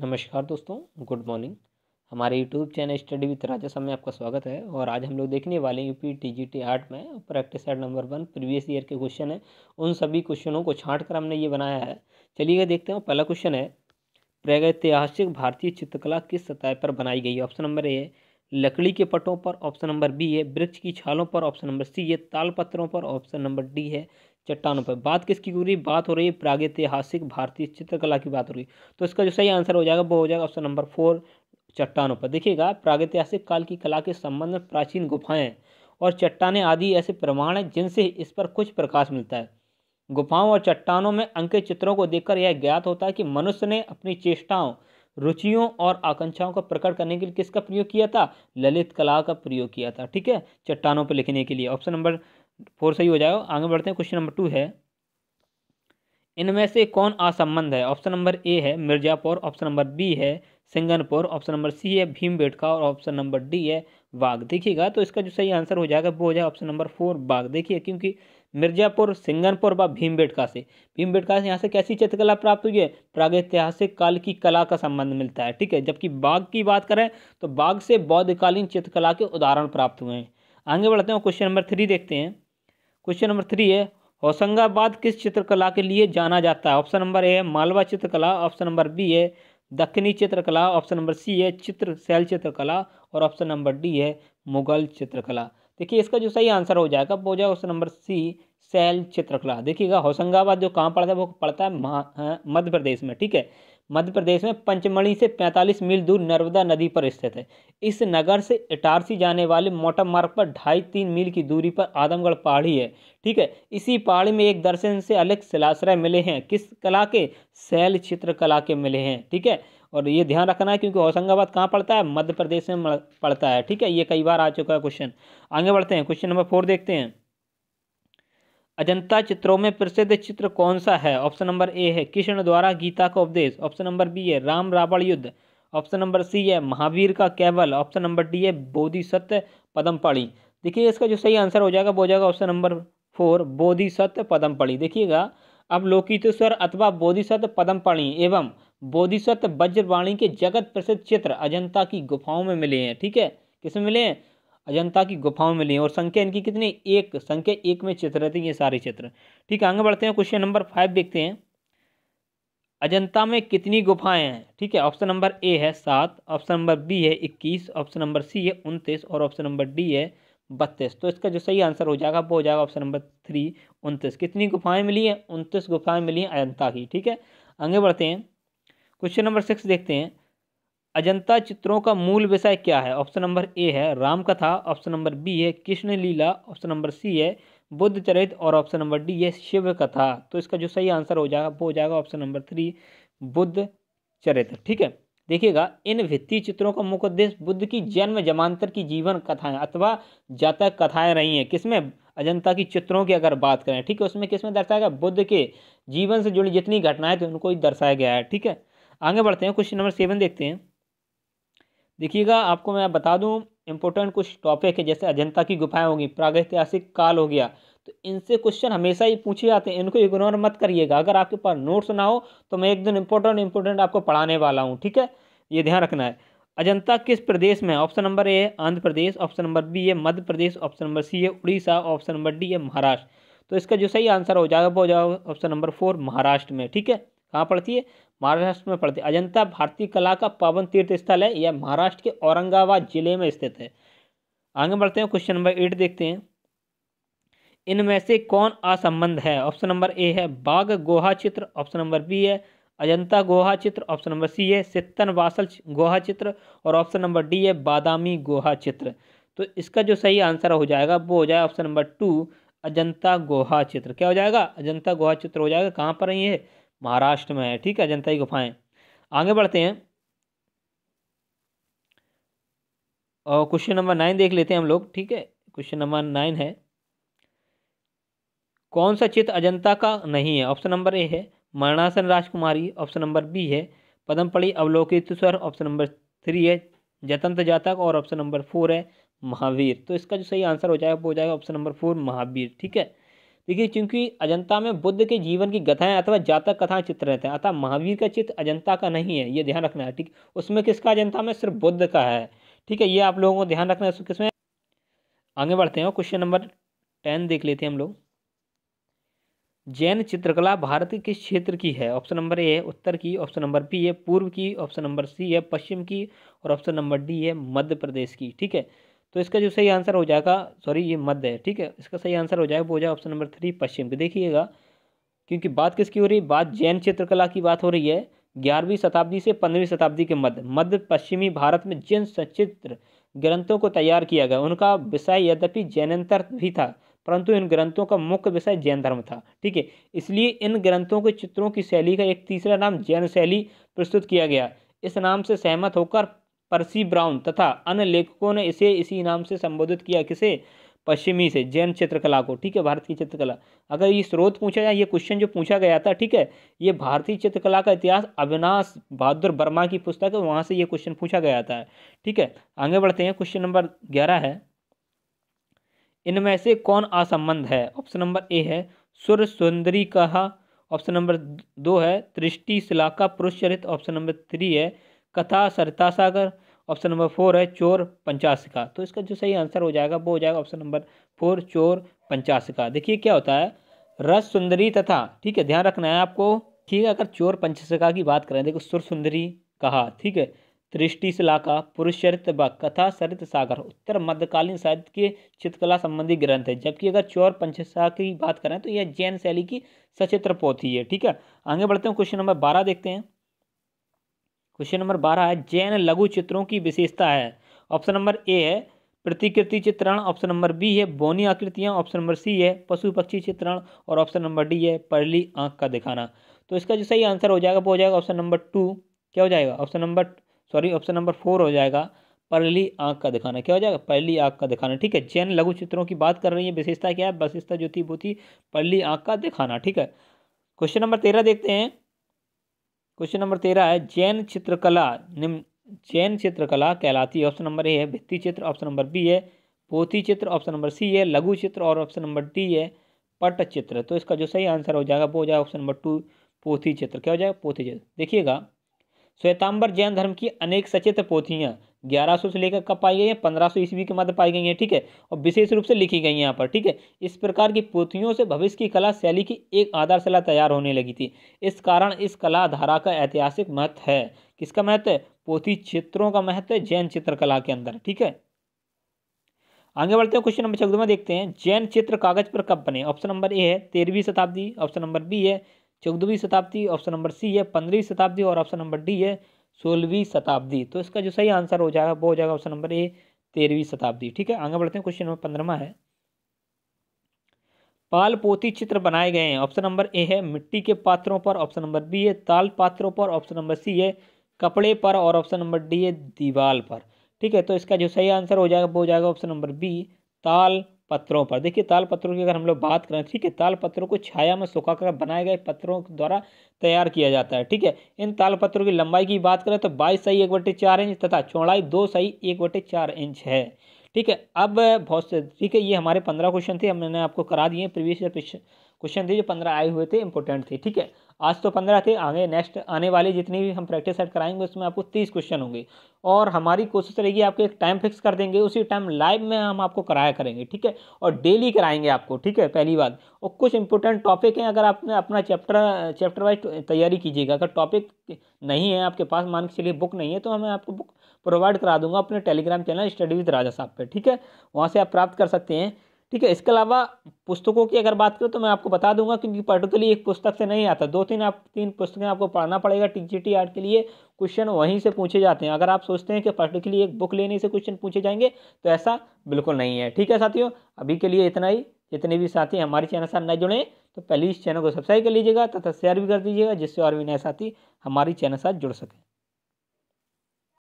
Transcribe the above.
नमस्कार दोस्तों good morning हमारे YouTube channel study with Rajasthan में आपका स्वागत है और आज हम लोग देखने वाले हैं यूपी टीजीटी आर्ट में practice set number one previous year के क्वेश्चन है उन सभी क्वेश्चनों को छांट कर हमने ये बनाया है चलिएगा देखते हैं पहला क्वेश्चन है प्रागैतिहासिक भारतीय चित्रकला किस सतह पर बनाई गई है ऑप्शन नंबर ए है लकड़ी के पटों पर ऑप्शन नंबर बी है वृक्ष की छालों पर ऑप्शन नंबर सी है तालपत्रों पर ऑप्शन नंबर डी है चट्टानों पर बात किसकी हो रही बात हो रही है प्रागैतिहासिक भारतीय चित्रकला की बात हो रही है तो इसका जो सही आंसर हो जाएगा वो हो जाएगा ऑप्शन नंबर फोर चट्टानों पर देखिएगा प्रागैतिहासिक काल की कला के संबंध में प्राचीन गुफाएं और चट्टाने आदि ऐसे प्रमाण हैं जिनसे इस पर कुछ प्रकाश मिलता है गुफाओं और चट्टानों में अंकित चित्रों को देखकर यह ज्ञात होता है कि मनुष्य ने अपनी चेष्टाओं रुचियों और आकांक्षाओं को प्रकट करने के लिए किसका प्रयोग किया था ललित कला का प्रयोग किया था ठीक है चट्टानों पर लिखने के लिए ऑप्शन नंबर फोर सही हो जाएगा आगे बढ़ते हैं क्वेश्चन नंबर टू है इनमें से कौन असंबंध है ऑप्शन नंबर ए है मिर्जापुर ऑप्शन नंबर बी है सिंगनपुर ऑप्शन नंबर सी है भीम और ऑप्शन नंबर डी है बाघ देखिएगा तो इसका जो सही आंसर हो जाएगा वो हो जाएगा ऑप्शन नंबर फोर बाघ देखिए क्योंकि मिर्जापुर सिंगनपुर व भीमबेटका से बेटका से यहाँ से कैसी चित्रकला प्राप्त हुई है प्रागैतिहासिक काल की कला का संबंध मिलता है ठीक है जबकि बाघ की बात करें तो बाघ से बौद्धकालीन चित्रकला के उदाहरण प्राप्त हुए हैं आगे बढ़ते हैं क्वेश्चन नंबर थ्री देखते हैं क्वेश्चन नंबर थ्री है होशंगाबाद किस चित्रकला के लिए जाना जाता है ऑप्शन नंबर ए है मालवा चित्रकला ऑप्शन नंबर बी है दक्षिणी चित्रकला ऑप्शन नंबर सी है चित्र शैल चित्रकला और ऑप्शन नंबर डी है मुगल चित्रकला देखिए इसका जो सही आंसर हो जाएगा वो हो जाएगा ऑप्शन नंबर सी शैल चित्रकला देखिएगा होशंगाबाद जो कहाँ पड़ता है वो पड़ता है मध्य प्रदेश में ठीक है मध्य प्रदेश में पंचमढ़ी से 45 मील दूर नर्मदा नदी पर स्थित है इस नगर से इटारसी जाने वाले मोटर मार्ग पर ढाई तीन मील की दूरी पर आदमगढ़ पहाड़ी है ठीक है इसी पहाड़ी में एक दर्शन से अलग शिलाश्रय मिले हैं किस कला के शैल चित्रकला के मिले हैं ठीक है और ये ध्यान रखना है क्योंकि होशंगाबाद कहाँ पड़ता है मध्य प्रदेश में पड़ता है ठीक है ये कई बार आ चुका है क्वेश्चन आगे बढ़ते हैं क्वेश्चन नंबर फोर देखते हैं अजंता चित्रों में प्रसिद्ध चित्र कौन सा है ऑप्शन नंबर ए है कृष्ण द्वारा गीता का उपदेश ऑप्शन नंबर बी है राम रावण युद्ध ऑप्शन नंबर सी है महावीर का कैवल ऑप्शन नंबर डी है पदम पदमपाणी देखिए इसका जो सही आंसर हो जाएगा वो हो जाएगा option number four Bodhisattva Padmapani देखिएगा अब लोकितेश्वर अथवा पदम पदमपाणी एवं बोधिसत वज्रवाणी के जगत प्रसिद्ध चित्र अजंता की गुफाओं में मिले हैं ठीक है किसमें मिले हैं अजंता की गुफाओं में लिए और संख्या इनकी कितनी एक संख्या एक में चित्र रहती है ये सारे चित्र ठीक है आगे बढ़ते हैं क्वेश्चन नंबर फाइव देखते हैं अजंता में कितनी गुफाएं हैं ठीक है ऑप्शन नंबर ए है सात ऑप्शन नंबर बी है इक्कीस ऑप्शन नंबर सी है उनतीस और ऑप्शन नंबर डी है बत्तीस तो इसका जो सही आंसर हो जाएगा वो हो जाएगा ऑप्शन नंबर थ्री उनतीस कितनी गुफाएं मिली हैं उनतीस गुफाएं मिली हैं अजंता की ठीक है आगे बढ़ते हैं क्वेश्चन नंबर सिक्स देखते हैं अजंता चित्रों का मूल विषय क्या है ऑप्शन नंबर ए है रामकथा ऑप्शन नंबर बी है Krishna Lila option number C है बुद्ध चरित और ऑप्शन नंबर डी है शिव कथा तो इसका जो सही आंसर हो जाएगा वो हो जाएगा ऑप्शन नंबर थ्री बुद्ध चरित्र ठीक है देखिएगा इन भित्ती चित्रों का मुख्य उद्देश्य बुद्ध की जन्म जमांतर की जीवन कथाएं अथवा जातक कथाएं रही हैं किसमें अजंता की चित्रों की अगर बात करें ठीक है उसमें किसमें दर्शाया गया बुद्ध के जीवन से जुड़ी जितनी घटनाएं थी उनको दर्शाया गया है ठीक है आगे बढ़ते हैं क्वेश्चन नंबर सेवन देखते हैं देखिएगा आपको मैं बता दूं इम्पोर्टेंट कुछ टॉपिक है जैसे अजंता की गुफाएं होगी प्रागैतिहासिक काल हो गया तो इनसे क्वेश्चन हमेशा ही पूछे जाते हैं इनको इग्नोर मत करिएगा अगर आपके पास नोट्स ना हो तो मैं एक दिन इम्पोर्टेंट इम्पोर्टेंट आपको पढ़ाने वाला हूँ ठीक है ये ध्यान रखना है अजंता किस प्रदेश में ऑप्शन नंबर ए है Andhra Pradesh option number B है मध्य प्रदेश ऑप्शन नंबर सी है उड़ीसा ऑप्शन नंबर डी है महाराष्ट्र तो इसका जो सही आंसर हो जाएगा वो हो जाएगा ऑप्शन नंबर फोर महाराष्ट्र में ठीक है कहाँ पड़ती है महाराष्ट्र में पड़ती है अजंता भारतीय कला का पावन तीर्थ स्थल है यह महाराष्ट्र के औरंगाबाद जिले में स्थित है आगे बढ़ते हैं क्वेश्चन नंबर एट देखते हैं इनमें से कौन असंबंध है ऑप्शन नंबर ए है बाघ गोहा चित्र ऑप्शन नंबर बी है अजंता गोहा चित्र ऑप्शन नंबर सी है सित्तन वासल गोहा चित्र और ऑप्शन नंबर डी है बादामी गोहा चित्र तो इसका जो सही आंसर हो जाएगा वो हो जाएगा ऑप्शन नंबर टू अजंता गोहा चित्र क्या हो जाएगा अजंता गोहा चित्र हो जाएगा कहाँ पर है ये महाराष्ट्र में है ठीक है जनता की गुफाएं आगे बढ़ते हैं और क्वेश्चन नंबर नाइन देख लेते हैं हम लोग ठीक है क्वेश्चन नंबर नाइन है कौन सा चित्र अजंता का नहीं है ऑप्शन नंबर ए है मरणासन राजकुमारी ऑप्शन नंबर बी है Padmapani Avalokiteshwar option number three है जतंत जातक और ऑप्शन नंबर फोर है महावीर तो इसका जो सही आंसर हो जाएगा वो हो जाएगा ऑप्शन नंबर फोर महावीर ठीक है देखिए क्योंकि अजंता में बुद्ध के जीवन की कथाएं अथवा जातक कथाएं चित्र रहते हैं अतः महावीर का चित्र अजंता का नहीं है ये ध्यान रखना है ठीक उसमें किसका अजंता में सिर्फ बुद्ध का है ठीक है ये आप लोगों को ध्यान रखना है किसमें आगे बढ़ते हैं क्वेश्चन नंबर टेन देख लेते हैं हम लोग जैन चित्रकला भारत के किस क्षेत्र की है ऑप्शन नंबर ए है उत्तर की ऑप्शन नंबर बी है पूर्व की ऑप्शन नंबर सी है पश्चिम की और ऑप्शन नंबर डी है मध्य प्रदेश की ठीक है तो इसका जो सही आंसर हो जाएगा सॉरी ये मध्य है ठीक है इसका सही आंसर हो जाएगा वो हो जाएगा ऑप्शन नंबर थ्री पश्चिम की देखिएगा क्योंकि बात किसकी हो रही है बात जैन चित्रकला की बात हो रही है ग्यारहवीं शताब्दी से पंद्रहवीं शताब्दी के मध्य मध्य पश्चिमी भारत में जैन सचित्र ग्रंथों को तैयार किया गया उनका विषय यद्यपि जैनंतर भी था परंतु इन ग्रंथों का मुख्य विषय जैन धर्म था ठीक है इसलिए इन ग्रंथों के चित्रों की शैली का एक तीसरा नाम जैन शैली प्रस्तुत किया गया इस नाम से सहमत होकर परसी ब्राउन तथा अन्य लेखकों ने इसे इसी नाम से संबोधित किया किसे पश्चिमी से जैन चित्रकला को ठीक है भारतीय चित्रकला अगर ये स्रोत पूछा जाए ये क्वेश्चन जो पूछा गया था ठीक है ये भारतीय चित्रकला का इतिहास अविनाश बहादुर वर्मा की पुस्तक है वहाँ से ये क्वेश्चन पूछा गया था ठीक है आगे बढ़ते हैं क्वेश्चन नंबर ग्यारह है इनमें से कौन असंबंध है ऑप्शन नंबर ए है सुर सुंदरी कहा ऑप्शन नंबर दो है दृष्टि शिलाका पुरुष चरित ऑप्शन नंबर थ्री है Katha Sarita Sagar option number four है चोर पंचाशिका तो इसका जो सही आंसर हो जाएगा वो हो जाएगा ऑप्शन नंबर फोर चोर पंचाशिका देखिए क्या होता है रस सुंदरी तथा ठीक है ध्यान रखना है आपको ठीक है अगर चोर पंचसिका की बात करें देखो सुर सुंदरी कहा ठीक है दृष्टि शिलाका पुरुष चरित्र व कथा सरित सागर उत्तर मध्यकालीन साहित्य के चित्रकला संबंधी ग्रंथ है जबकि अगर चौर पंचसा की बात करें तो यह जैन शैली की सचित्र पोथी है ठीक है आगे बढ़ते हैं क्वेश्चन नंबर बारह देखते हैं क्वेश्चन नंबर बारह है जैन लघु चित्रों की विशेषता है ऑप्शन नंबर ए है प्रतिकृति चित्रण ऑप्शन नंबर बी है बोनी आकृतियाँ ऑप्शन नंबर सी है पशु पक्षी चित्रण और ऑप्शन नंबर डी है परली आँख का दिखाना तो इसका जो सही आंसर हो जाएगा वो हो जाएगा ऑप्शन नंबर टू क्या हो जाएगा option number sorry option number four हो जाएगा परली आँख का दिखाना क्या हो जाएगा परली आँख का दिखाना ठीक है जैन लघु चित्रों की बात कर रही है विशेषता क्या है विशेषता जो थी वो थी परली आँख का दिखाना ठीक है क्वेश्चन नंबर तेरह देखते हैं क्वेश्चन नंबर तेरह है जैन चित्रकला निम्न जैन चित्रकला कहलाती है ऑप्शन नंबर ए है भित्ति चित्र ऑप्शन नंबर बी है पोथी चित्र ऑप्शन नंबर सी है लघु चित्र और ऑप्शन नंबर डी है पट चित्र तो इसका जो सही आंसर हो जाएगा वो हो जाएगा ऑप्शन नंबर टू पोथी चित्र क्या हो जाएगा पोथी चित्र देखिएगा श्वेतांबर जैन धर्म की अनेक सचित्र पोथियाँ ग्यारह से लेकर कब पाई गई है पंद्रह सौ ईस्वी के मध्य पाई गई है ठीक है और विशेष रूप से लिखी गई है यहाँ पर ठीक है इस प्रकार की पोथियों से भविष्य की कला शैली की एक आधारशिला तैयार होने लगी थी इस कारण इस कला धारा का ऐतिहासिक महत्व है किसका महत्व है पोथी चित्रों का महत्व है जैन चित्रकला के अंदर ठीक है आगे बढ़ते हैं क्वेश्चन नंबर चौदह में देखते हैं जैन चित्र कागज पर कब बने ऑप्शन नंबर ए है तेरहवीं शताब्दी ऑप्शन नंबर बी है चौदहवीं शताब्दी ऑप्शन नंबर सी है पंद्रहवीं शताब्दी और ऑप्शन नंबर डी है सोलहवीं शताब्दी तो इसका जो सही आंसर हो जाएगा वो हो जाएगा ऑप्शन नंबर ए तेरहवीं शताब्दी ठीक है आगे बढ़ते हैं क्वेश्चन नंबर पंद्रहवा है पाल पोती चित्र बनाए गए हैं ऑप्शन नंबर ए है मिट्टी के पात्रों पर ऑप्शन नंबर बी है ताल पात्रों पर ऑप्शन नंबर सी है कपड़े पर और ऑप्शन नंबर डी है दीवाल पर ठीक है तो इसका जो सही आंसर हो जाएगा वो हो जाएगा ऑप्शन नंबर बी ताल पत्रों पर देखिए ताल पत्रों की अगर हम लोग बात करें ठीक है ताल पत्रों को छाया में सुखा कर बनाए गए पत्रों द्वारा तैयार किया जाता है ठीक है इन ताल पत्रों की लंबाई की बात करें तो बाईस सही एक बटे चार इंच तथा चौड़ाई दो सही एक बटे चार इंच है ठीक है अब बहुत से ठीक है ये हमारे पंद्रह क्वेश्चन थे हमने आपको करा दिए प्रीवियस ईयर क्वेश्चन थे जो पंद्रह आए हुए थे इंपॉर्टेंट थे ठीक है आज तो पंद्रह थे आगे नेक्स्ट आने वाले जितनी भी हम प्रैक्टिस सेट कराएंगे उसमें आपको तीस क्वेश्चन होंगे और हमारी कोशिश रहेगी आपको एक टाइम फिक्स कर देंगे उसी टाइम लाइव में हम आपको कराया करेंगे ठीक है और डेली कराएंगे आपको ठीक है पहली बात और कुछ इंपॉर्टेंट टॉपिक हैं अगर आपने अपना चैप्टर चैप्टर वाइज तैयारी कीजिएगा अगर टॉपिक नहीं है आपके पास मान के चलिए बुक नहीं है तो हमें आपको बुक प्रोवाइड करा दूंगा अपने Telegram channel study with Raja Sahab पर ठीक है वहाँ से आप प्राप्त कर सकते हैं ठीक है इसके अलावा पुस्तकों की अगर बात करूँ तो मैं आपको बता दूंगा क्योंकि पर्टिकुलरली तो एक पुस्तक से नहीं आता दो तीन आप तीन पुस्तकें आपको पढ़ना पड़ेगा टी जी टी आर्ट के लिए क्वेश्चन वहीं से पूछे जाते हैं अगर आप सोचते हैं कि पर्टिकुलरली एक बुक लेने से क्वेश्चन पूछे जाएंगे तो ऐसा बिल्कुल नहीं है ठीक है साथियों अभी के लिए इतना ही जितने भी साथी हमारे चैनल साथ न जुड़े तो पहले इस चैनल को सब्सक्राइब कर लीजिएगा तथा शेयर भी कर दीजिएगा जिससे और भी नए साथी हमारी चैनल साथ जुड़ सकें